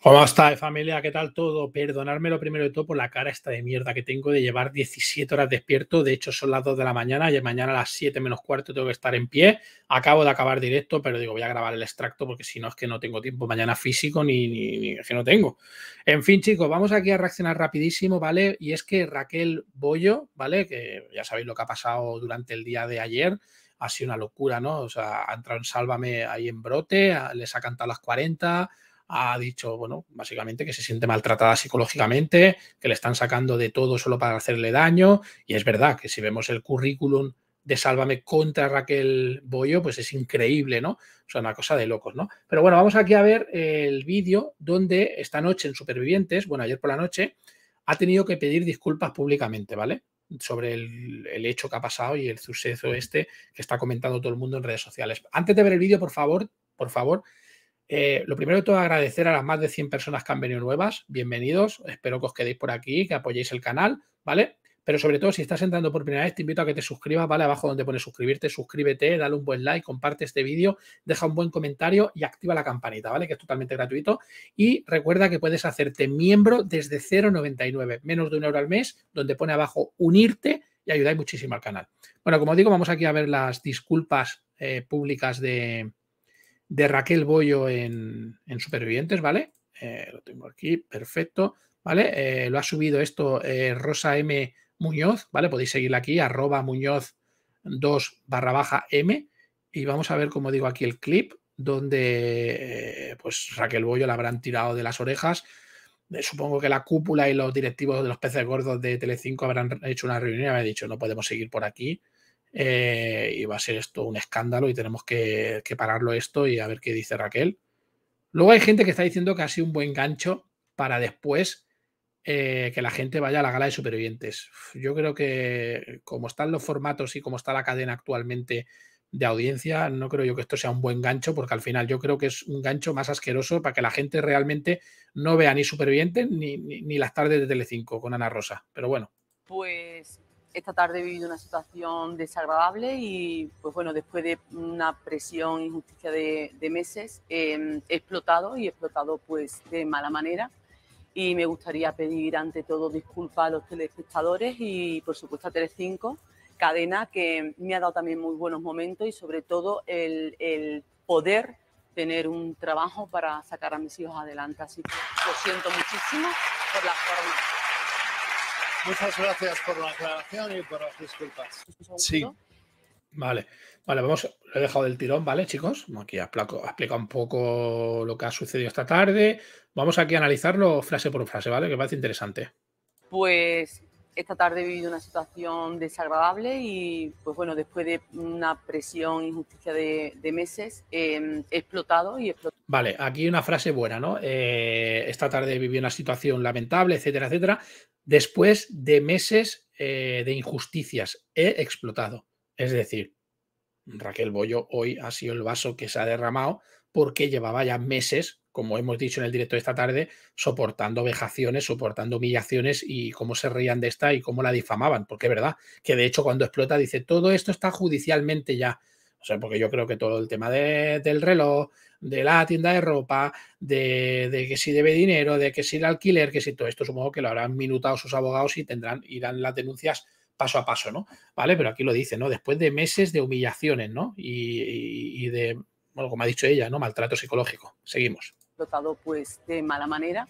¿Cómo está, familia? ¿Qué tal todo? Perdonadme lo primero de todo por la cara esta de mierda que tengo de llevar 17 horas despierto. De hecho, son las 2 de la mañana y mañana a las 7 menos cuarto tengo que estar en pie. Acabo de acabar directo, pero digo, voy a grabar el extracto porque si no es que no tengo tiempo mañana físico ni, es que no tengo. En fin, chicos, vamos aquí a reaccionar rapidísimo, ¿vale? Y es que Raquel Bollo, ¿vale? Que ya sabéis lo que ha pasado durante el día de ayer ha sido una locura, ¿no? O sea, ha entrado en Sálvame ahí en brote, les ha cantado las 40, ha dicho, bueno, básicamente que se siente maltratada psicológicamente, que le están sacando de todo solo para hacerle daño. Y es verdad que si vemos el currículum de Sálvame contra Raquel Bollo, pues es increíble, ¿no? O una cosa de locos, ¿no? Pero bueno, vamos aquí a ver el vídeo donde esta noche en Supervivientes, bueno, ayer por la noche, ha tenido que pedir disculpas públicamente, ¿vale? Sobre el, hecho que ha pasado y el suceso este que está comentando todo el mundo en redes sociales. Antes de ver el vídeo, por favor, por favor, eh, lo primero de todo, agradecer a las más de 100 personas que han venido nuevas. Bienvenidos. Espero que os quedéis por aquí, que apoyéis el canal, ¿vale? Pero sobre todo, si estás entrando por primera vez, te invito a que te suscribas, ¿vale? Abajo donde pone suscribirte, suscríbete, dale un buen like, comparte este vídeo, deja un buen comentario y activa la campanita, ¿vale? Que es totalmente gratuito. Y recuerda que puedes hacerte miembro desde 0,99, menos de un euro al mes, donde pone abajo unirte y ayudáis muchísimo al canal. Bueno, como digo, vamos aquí a ver las disculpas eh, públicas de, de Raquel Bollo en, Supervivientes, ¿vale? Eh, lo tengo aquí, perfecto, ¿vale? Eh, lo ha subido esto eh, Rosa M. Muñoz, ¿vale? Podéis seguirla aquí, arroba Muñoz 2 barra baja M. Y vamos a ver, como digo aquí, el clip donde pues Raquel Boyo la habrán tirado de las orejas supongo que la cúpula y los directivos de los peces gordos de Telecinco habrán hecho una reunión y me han dicho no podemos seguir por aquí eh, y va a ser esto un escándalo y tenemos que, pararlo esto y a ver qué dice Raquel. Luego hay gente que está diciendo que ha sido un buen gancho para después eh, que la gente vaya a la gala de supervivientes. Yo creo que como están los formatos y como está la cadena actualmente de audiencia, no creo yo que esto sea un buen gancho, porque al final yo creo que es un gancho más asqueroso para que la gente realmente no vea ni supervivientes ni, ni las tardes de Telecinco con Ana Rosa. Pero bueno. Pues esta tarde he vivido una situación desagradable y, pues bueno, después de una presión e injusticia de, meses, em, he explotado y he explotado pues de mala manera. Y me gustaría pedir ante todo disculpas a los telespectadores y, por supuesto, a Telecinco, cadena que me ha dado también muy buenos momentos y, sobre todo, el, el poder tener un trabajo para sacar a mis hijos adelante. Así que lo siento muchísimo por la forma. Muchas gracias por la aclaración y por las disculpas. Sí. Vale, vale, vamos, lo he dejado del tirón, ¿vale, chicos? Aquí explica un poco lo que ha sucedido esta tarde. Vamos aquí a analizarlo frase por frase, ¿vale? Que parece interesante. Pues esta tarde he vivido una situación desagradable y, pues bueno, después de una presión injusticia de, meses, em, he explotado y explotado. Vale, aquí una frase buena, ¿no? Eh, esta tarde he vivido una situación lamentable, etcétera, etcétera después de meses eh, de injusticias. He explotado. Es decir, Raquel Bollo hoy ha sido el vaso que se ha derramado porque llevaba ya meses, como hemos dicho en el directo de esta tarde, soportando vejaciones, soportando humillaciones y cómo se reían de esta y cómo la difamaban. Porque es verdad que de hecho cuando explota dice, todo esto está judicialmente ya o sea, porque yo creo que todo el tema del reloj, de la tienda de ropa, de, de, que si debe dinero, de que si el alquiler, que si todo esto, supongo que lo habrán minutado sus abogados y tendrán, irán las denuncias paso a paso, ¿no? Vale, pero aquí lo dice, ¿no? Después de meses de humillaciones, ¿no? Y, y, de, bueno, como ha dicho ella, ¿no? Maltrato psicológico. Seguimos. Dotado, pues, de mala manera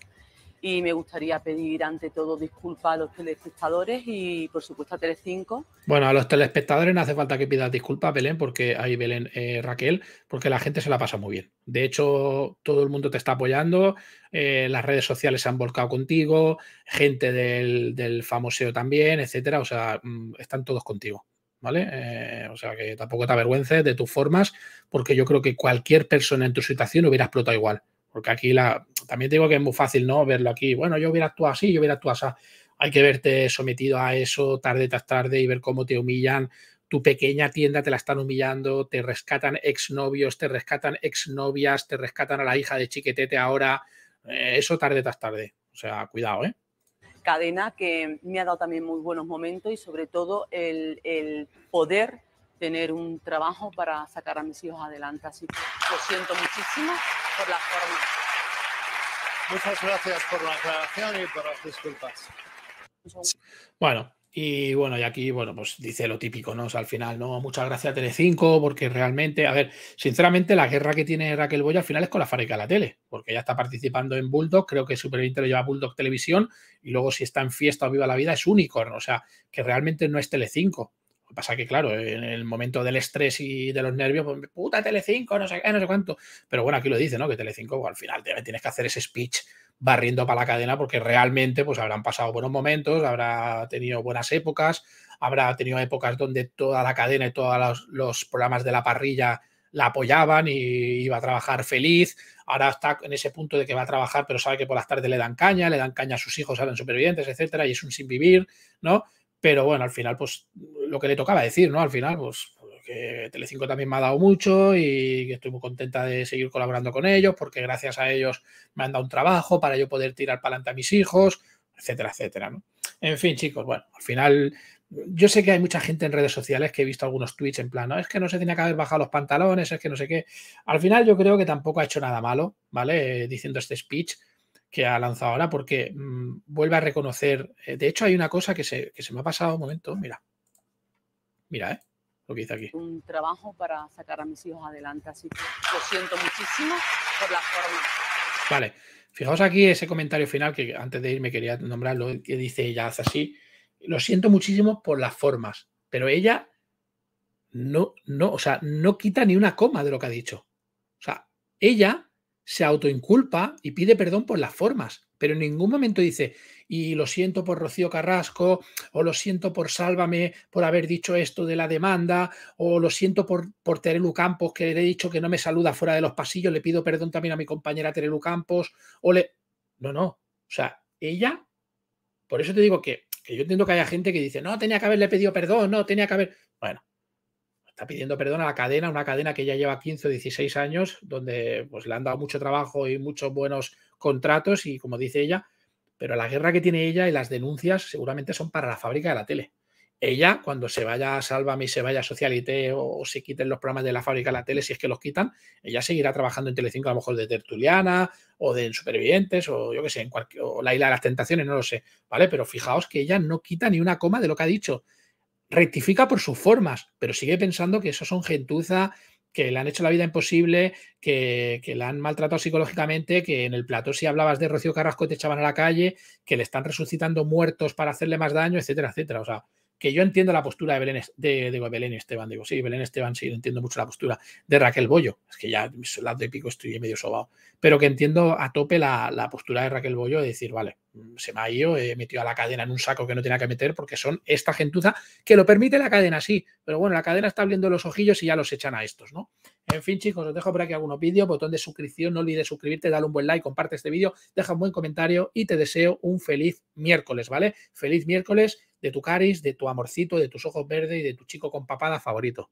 y me gustaría pedir ante todo disculpas a los telespectadores y por supuesto a Telecinco. Bueno, a los telespectadores no hace falta que pidas disculpas, Belén, porque ahí Belén eh, Raquel, porque la gente se la pasa muy bien. De hecho, todo el mundo te está apoyando, eh, las redes sociales se han volcado contigo, gente del, del famoseo también, etcétera. O sea, mm, están todos contigo. ¿Vale? Eh, o sea que tampoco te avergüences de tus formas, porque yo creo que cualquier persona en tu situación hubiera explotado igual. Porque aquí la, también digo que es muy fácil, ¿no? Verlo aquí. Bueno, yo hubiera actuado así, yo hubiera actuado así. Hay que verte sometido a eso tarde tras tarde y ver cómo te humillan. Tu pequeña tienda te la están humillando, te rescatan exnovios, te rescatan exnovias, te rescatan a la hija de chiquetete ahora. Eh, eso tarde tras tarde. O sea, cuidado, ¿eh? Cadena que me ha dado también muy buenos momentos y sobre todo el, el poder tener un trabajo para sacar a mis hijos adelante. Así que lo siento muchísimo por la forma. Muchas gracias por la aclaración y por las disculpas. Bueno, y bueno, y aquí, bueno, pues dice lo típico, ¿no? al final, no, muchas gracias a Telecinco, porque realmente, a ver, sinceramente, la guerra que tiene Raquel Boya al final es con la fábrica de la tele, porque ella está participando en Bulldog, creo que Superintel lo lleva a Bulldog Televisión, y luego si está en fiesta o viva la vida es unicorn, o sea, que realmente no es Telecinco, lo que pasa que, claro, en el momento del estrés y de los nervios, pues, puta Telecinco, no sé qué, no sé cuánto. Pero bueno, aquí lo dice, ¿no? Que Telecinco, pues, al final tienes que hacer ese speech barriendo para la cadena porque realmente, pues habrán pasado buenos momentos, habrá tenido buenas épocas, habrá tenido épocas donde toda la cadena y todos los, programas de la parrilla la apoyaban y iba a trabajar feliz. Ahora está en ese punto de que va a trabajar, pero sabe que por las tardes le dan caña, le dan caña a sus hijos, salen supervivientes, etcétera, y es un sin vivir, ¿no? Pero bueno, al final, pues lo que le tocaba decir, ¿no? Al final, pues que Telecinco también me ha dado mucho y que estoy muy contenta de seguir colaborando con ellos porque gracias a ellos me han dado un trabajo para yo poder tirar para adelante a mis hijos, etcétera, etcétera, ¿no? En fin, chicos, bueno, al final yo sé que hay mucha gente en redes sociales que he visto algunos tweets en plan, no, es que no se tenía que haber bajado los pantalones, es que no sé qué. Al final yo creo que tampoco ha hecho nada malo, ¿vale? Eh, diciendo este speech que ha lanzado ahora porque mm, vuelve a reconocer. Eh, de hecho, hay una cosa que se, me ha pasado un momento. Mira. Mira, ¿eh? Lo que dice aquí. Un trabajo para sacar a mis hijos adelante. Así que lo siento muchísimo por las formas Vale. Fijaos aquí ese comentario final que antes de me quería nombrar, lo que dice ella hace así. Lo siento muchísimo por las formas, pero ella no, no, o sea, no quita ni una coma de lo que ha dicho. O sea, ella se autoinculpa y pide perdón por las formas, pero en ningún momento dice, y lo siento por Rocío Carrasco, o lo siento por Sálvame por haber dicho esto de la demanda, o lo siento por, por Terelu Campos, que le he dicho que no me saluda fuera de los pasillos, le pido perdón también a mi compañera Terelu Campos, o le... No, no, o sea, ella, por eso te digo que, que yo entiendo que haya gente que dice, no, tenía que haberle pedido perdón, no, tenía que haber... Bueno, está pidiendo perdón a la cadena, una cadena que ya lleva 15 o 16 años, donde pues, le han dado mucho trabajo y muchos buenos contratos y como dice ella, pero la guerra que tiene ella y las denuncias seguramente son para la fábrica de la tele. Ella, cuando se vaya a Sálvame y se vaya a Socialite o, se quiten los programas de la fábrica de la tele, si es que los quitan, ella seguirá trabajando en Telecinco a lo mejor de Tertuliana o de Supervivientes o yo qué sé, en cualquier, o la isla de las tentaciones, no lo sé, ¿vale? Pero fijaos que ella no quita ni una coma de lo que ha dicho rectifica por sus formas, pero sigue pensando que eso son gentuza, que le han hecho la vida imposible, que, que la han maltratado psicológicamente, que en el plató si hablabas de Rocío Carrasco te echaban a la calle, que le están resucitando muertos para hacerle más daño, etcétera, etcétera. O sea, que yo entiendo la postura de Belén, de, Belén Esteban, digo, sí, Belén Esteban, sí, entiendo mucho la postura de Raquel Bollo, es que ya lado de pico estoy medio sobado, pero que entiendo a tope la, la, postura de Raquel Bollo de decir, vale, se me ha ido, he metido a la cadena en un saco que no tenía que meter porque son esta gentuza que lo permite la cadena, sí, pero bueno, la cadena está abriendo los ojillos y ya los echan a estos, ¿no? En fin, chicos, os dejo por aquí algunos vídeos, botón de suscripción, no olvides suscribirte, dale un buen like, comparte este vídeo, deja un buen comentario y te deseo un feliz miércoles, ¿vale? Feliz miércoles de tu caris, de tu amorcito, de tus ojos verdes y de tu chico con papada favorito.